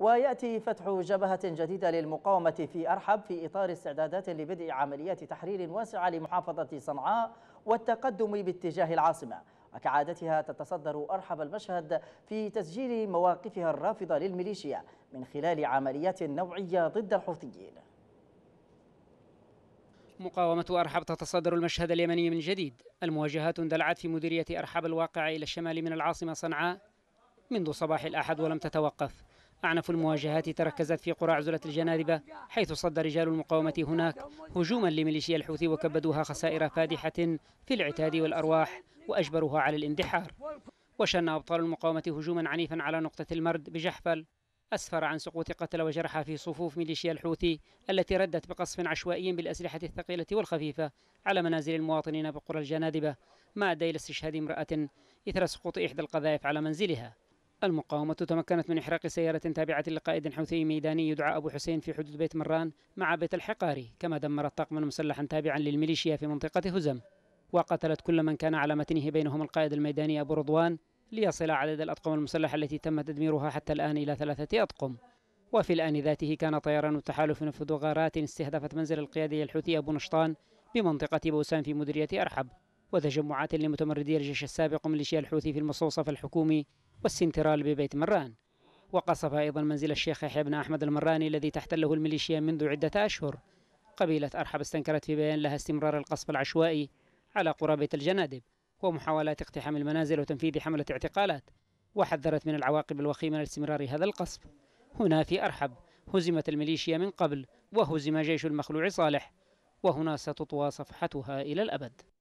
ويأتي فتح جبهة جديدة للمقاومة في أرحب في إطار استعدادات لبدء عمليات تحرير واسعة لمحافظة صنعاء والتقدم باتجاه العاصمة وكعادتها تتصدر أرحب المشهد في تسجيل مواقفها الرافضة للميليشيا من خلال عمليات نوعية ضد الحوثيين مقاومة أرحب تتصدر المشهد اليمني من جديد المواجهات اندلعت في مديرية أرحب الواقعة إلى الشمال من العاصمة صنعاء منذ صباح الأحد ولم تتوقف أعنف المواجهات تركزت في قرى عزلة الجنادبة حيث صد رجال المقاومة هناك هجوما لميليشيا الحوثي وكبدوها خسائر فادحة في العتاد والأرواح وأجبروها على الاندحار وشن أبطال المقاومة هجوما عنيفا على نقطة المرد بجحفل أسفر عن سقوط قتلى وجرحى في صفوف ميليشيا الحوثي التي ردت بقصف عشوائي بالأسلحة الثقيلة والخفيفة على منازل المواطنين بقرى الجنادبة ما أدى إلى استشهاد امرأة إثر سقوط إحدى القذائف على منزلها المقاومة تمكنت من إحراق سيارة تابعة لقائد حوثي ميداني يدعى أبو حسين في حدود بيت مران مع بيت الحقاري كما دمرت طقما مسلحا تابعا للميليشيا في منطقة هزم وقتلت كل من كان على متنه بينهم القائد الميداني أبو رضوان ليصل عدد الأطقم المسلحة التي تم تدميرها حتى الآن إلى ثلاثة أطقم وفي الآن ذاته كان طيران التحالف ينفذ غارات استهدفت منزل القيادي الحوثي أبو نشطان بمنطقة بوسان في مديرية أرحب وتجمعات لمتمردي الجيش السابق وميليشيا الحوثي في المستوصف الحكومي والسنترال ببيت مران وقصف أيضا منزل الشيخ يحيى بن أحمد المراني الذي تحتله الميليشيا منذ عدة أشهر قبيلة أرحب استنكرت في بيان لها استمرار القصف العشوائي على قرى بيت الجنادب ومحاولات اقتحام المنازل وتنفيذ حملة اعتقالات وحذرت من العواقب الوخيمة لاستمرار هذا القصف هنا في أرحب هزمت الميليشيا من قبل وهزم جيش المخلوع صالح وهنا ستطوى صفحتها إلى الأبد